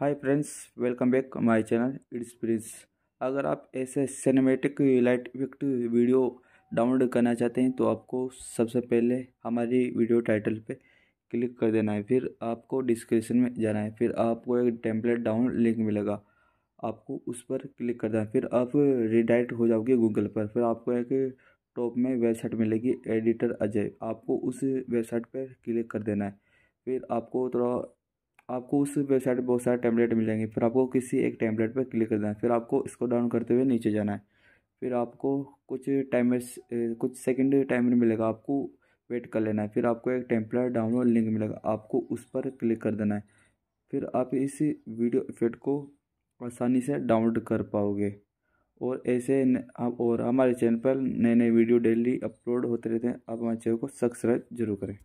hi friends welcome back my channel it's Prince अगर आप ऐसे cinematic light effect video download करना चाहते हैं तो आपको सबसे पहले हमारी वीडियो टाइटल पे क्लिक कर देना है फिर आपको डिस्क्रिप्शन में जाना है फिर आपको एक टेम्पलेट डाउन लिंक मिलेगा आपको उस पर क्लिक करना है फिर आप रिडाइट हो जाओगे गूगल पर फिर आपको एक टॉप में वेबसाइट मिलेगी एडिटर अजय आपको उस वेबसाइट पर क्लिक कर देना है फिर आपको थोड़ा आपको उस वेबसाइट पर बहुत सारे टैबलेट मिल जाएंगे फिर आपको किसी एक टैबलेट पर क्लिक करना है फिर आपको इसको डाउन करते हुए नीचे जाना है फिर आपको कुछ टाइमर कुछ सेकंड टाइमर मिलेगा आपको वेट कर लेना है फिर आपको एक टेम्पलेट डाउनलोड लिंक मिलेगा आपको उस पर क्लिक कर देना है फिर आप इस वीडियो इफेक्ट को आसानी से डाउनलोड कर पाओगे और ऐसे आप और हमारे चैनल पर नए नए वीडियो डेली अपलोड होते रहते हैं आप हमारे चैनल को सब्सक्राइब जरूर करें